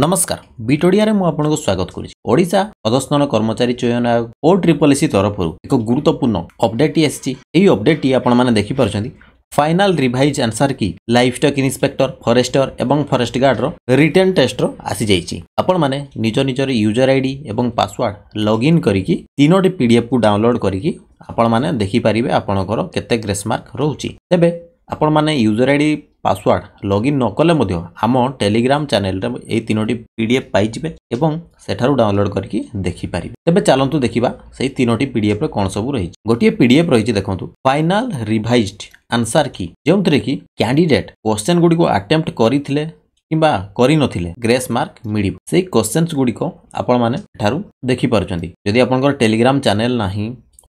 ନମସ୍କାର ବିଟୋଡ଼ିଆରେ ମୁଁ ଆପଣଙ୍କୁ ସ୍ୱାଗତ କରୁଛି ଓଡ଼ିଶା ପ୍ରଦର୍ଶନ କର୍ମଚାରୀ ଚୟନ ଆୟୋଗ ଓ ଟ୍ରିପଲ୍ ଏସି ତରଫରୁ ଏକ ଗୁରୁତ୍ୱପୂର୍ଣ୍ଣ ଅପଡେଟ୍ଟି ଆସିଛି ଏହି ଅପଡେଟ୍ଟି ଆପଣମାନେ ଦେଖିପାରୁଛନ୍ତି final revise answer key livestock inspector forester ଏବଂ ଫରେଷ୍ଟ ଗାର୍ଡର ରିଟର୍ଣ୍ଣ ଟେଷ୍ଟର ଆସିଯାଇଛି ଆପଣମାନେ ନିଜ ନିଜର ୟୁଜର ଆଇଡି ଏବଂ ପାସୱାର୍ଡ ଲଗ୍ଇନ୍ କରିକି ତିନୋଟି ପିଡିଏଫ୍କୁ ଡାଉନଲୋଡ୍ କରିକି ଆପଣମାନେ ଦେଖିପାରିବେ ଆପଣଙ୍କର କେତେ ଗ୍ରେସ୍ ମାର୍କ ରହୁଛି ତେବେ ଆପଣମାନେ ୟୁଜର ଆଇଡି ପାସୱାର୍ଡ଼ ଲଗ୍ଇନ୍ ନ କଲେ ମଧ୍ୟ ଆମ ଟେଲିଗ୍ରାମ ଚ୍ୟାନେଲରେ ଏହି ତିନୋଟି ପି ଡି ଏଫ୍ ପାଇଯିବେ ଏବଂ ସେଠାରୁ ଡାଉନଲୋଡ୍ କରିକି ଦେଖିପାରିବେ ତେବେ ଚାଲନ୍ତୁ ଦେଖିବା ସେହି ତିନୋଟି ପି ଡି ଏଫ୍ରେ କ'ଣ ସବୁ ରହିଛି ଗୋଟିଏ ପି ଡି ଏଫ୍ ରହିଛି ଦେଖନ୍ତୁ ଫାଇନାଲ୍ ରିଭାଇଜ୍ଡ ଆନ୍ସାର୍ କି ଯେଉଁଥିରେ କି କ୍ୟାଣ୍ଡିଡେଟ୍ କ୍ୱେଶ୍ଚନ୍ ଗୁଡ଼ିକୁ ଆଟେମ୍ପ୍ଟ କରିଥିଲେ କିମ୍ବା କରିନଥିଲେ ଗ୍ରେସ୍ ମାର୍କ ମିଳିବ ସେହି କ୍ୱେଶ୍ଚନ୍ସ ଗୁଡ଼ିକ ଆପଣମାନେ ଠାରୁ ଦେଖିପାରୁଛନ୍ତି ଯଦି ଆପଣଙ୍କର ଟେଲିଗ୍ରାମ ଚ୍ୟାନେଲ ନାହିଁ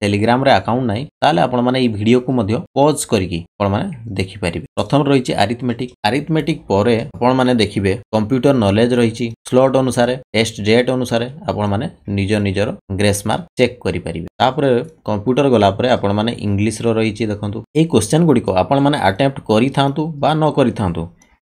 টেলিগ্রামরে ଆକାଉଣ୍ଟ ନାହିଁ ତାହେଲେ ଆପଣମାନେ ଏଇ ଭିଡ଼ିଓକୁ ମଧ୍ୟ ପଜ୍ କରିକି ଆପଣମାନେ ଦେଖିପାରିବେ ପ୍ରଥମରେ ରହିଛି ଆରିଥମେଟିକ୍ ଆରିଥମେଟିକ୍ ପରେ ଆପଣମାନେ ଦେଖିବେ କମ୍ପ୍ୟୁଟର ନଲେଜ ରହିଛି ସ୍ଲଟ୍ ଅନୁସାରେ ଟେଷ୍ଟ ଡେଟ୍ ଅନୁସାରେ ଆପଣମାନେ ନିଜ ନିଜର ଗ୍ରେସ୍ ମାର୍କ ଚେକ୍ କରିପାରିବେ ତାପରେ କମ୍ପ୍ୟୁଟର ଗଲା ପରେ ଆପଣମାନେ ଇଂଲିଶର ରହିଛି ଦେଖନ୍ତୁ ଏଇ କ୍ୱେଶ୍ଚନ୍ ଗୁଡ଼ିକ ଆପଣମାନେ ଆଟେମ୍ପ୍ଟ କରିଥାନ୍ତୁ ବା ନ କରିଥାନ୍ତୁ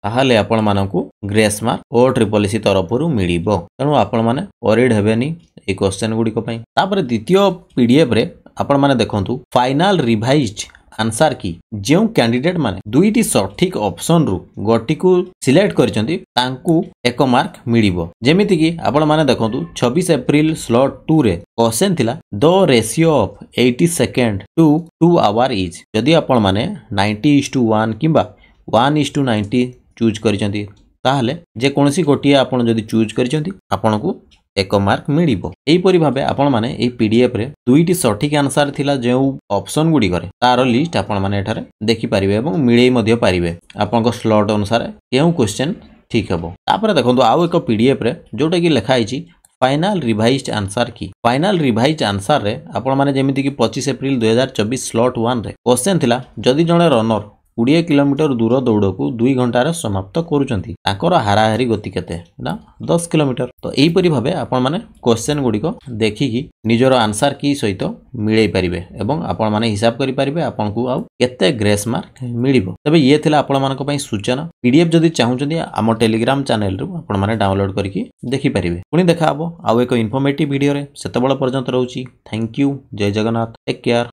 ତାହେଲେ ଆପଣମାନଙ୍କୁ ଗ୍ରେସ୍ ମାର୍କ ଓ ଟ୍ରିପଲ୍ ସି ତରଫରୁ ମିଳିବ ତେଣୁ ଆପଣମାନେ ଓରିଡ୍ ହେବେନି ଏ କ୍ୱେଶ୍ଚନ୍ ଗୁଡ଼ିକ ପାଇଁ ତାପରେ ଦ୍ୱିତୀୟ ପିଡ଼ିଏଫ୍ରେ ଆପଣମାନେ ଦେଖନ୍ତୁ ଫାଇନାଲ୍ ରିଭାଇଜ୍ଡ ଆନ୍ସର କି ଯେଉଁ କ୍ୟାଣ୍ଡିଡେଟ୍ ମାନେ ଦୁଇଟି ସଠିକ୍ ଅପସନରୁ ଗୋଟିକୁ ସିଲେକ୍ଟ କରିଛନ୍ତି ତାଙ୍କୁ ଏକ ମାର୍କ ମିଳିବ ଯେମିତିକି ଆପଣମାନେ ଦେଖନ୍ତୁ ଛବିଶ ଏପ୍ରିଲ ସ୍ଲଟ୍ ଟୁରେ କ୍ୱେଶ୍ଚନ୍ ଥିଲା the ratio of eighty second to two hour is ଯଦି ଆପଣମାନେ ନାଇଣ୍ଟି ଇଜ୍ ଟୁ ୱାନ୍ କିମ୍ବା one is to ninety choose କରିଛନ୍ତି ତାହେଲେ ଯେକୌଣସି ଗୋଟିଏ ଆପଣ ଯଦି ଚୁଜ୍ କରିଛନ୍ତି ଆପଣଙ୍କୁ ଏକ ମାର୍କ ମିଳିବ ଏହିପରି ଭାବେ ଆପଣମାନେ ଏହି ପିଡିଏଫ୍ରେ ଦୁଇଟି ସଠିକ୍ ଆନ୍ସର୍ ଥିଲା ଯେଉଁ ଅପସନ୍ ଗୁଡ଼ିକରେ ତାର ଲିଷ୍ଟ ଆପଣମାନେ ଏଠାରେ ଦେଖିପାରିବେ ଏବଂ ମିଳେଇ ମଧ୍ୟ ପାରିବେ ଆପଣଙ୍କ ସ୍ଲଟ୍ ଅନୁସାରେ କେଉଁ କ୍ୱେଶ୍ଚେନ୍ ଠିକ୍ ହେବ ତାପରେ ଦେଖନ୍ତୁ ଆଉ ଏକ ପିଡିଏଫ୍ରେ ଯେଉଁଟାକି ଲେଖା ହେଇଛି final revised answer key final revised answer রে আপন মানে যেমিতি কি 25 এপ্রিল 2024 স্লট 1 রে কোশ্চেন থিলা যদি জনে রনর କୋଡ଼ିଏ କିଲୋମିଟର ଦୂର ଦୌଡ଼କୁ ଦୁଇ ଘଣ୍ଟାରେ ସମାପ୍ତ କରୁଛନ୍ତି ତାଙ୍କର ହାରାହାରି ଗତି କେତେ ନା ଦଶ କିଲୋମିଟର ତ ଏହିପରି ଭାବେ ଆପଣମାନେ କ୍ୱେଶ୍ଚେନ୍ ଗୁଡ଼ିକ ଦେଖିକି ନିଜର ଆନ୍ସର୍ କି ସହିତ ମିଳେଇ ପାରିବେ ଏବଂ ଆପଣମାନେ ହିସାବ କରିପାରିବେ ଆପଣଙ୍କୁ ଆଉ କେତେ ଗ୍ରେସ୍ ମାର୍କ ମିଳିବ ତେବେ ଇଏ ଥିଲା ଆପଣମାନଙ୍କ ପାଇଁ ସୂଚନା ପିଡ଼ିଏଫ୍ ଯଦି ଚାହୁଁଛନ୍ତି ଆମ ଟେଲିଗ୍ରାମ ଚ୍ୟାନେଲରୁ ଆପଣମାନେ ଡାଉନଲୋଡ୍ କରିକି ଦେଖିପାରିବେ ପୁଣି ଦେଖାହେବ ଆଉ ଏକ ଇନଫର୍ମେଟିଭ୍ ଭିଡ଼ିଓରେ ସେତେବେଳେ ପର୍ଯ୍ୟନ୍ତ ରହୁଛି ଥ୍ୟାଙ୍କ ୟୁ ଜୟ ଜଗନ୍ନାଥ ଟେକ୍ କେୟାର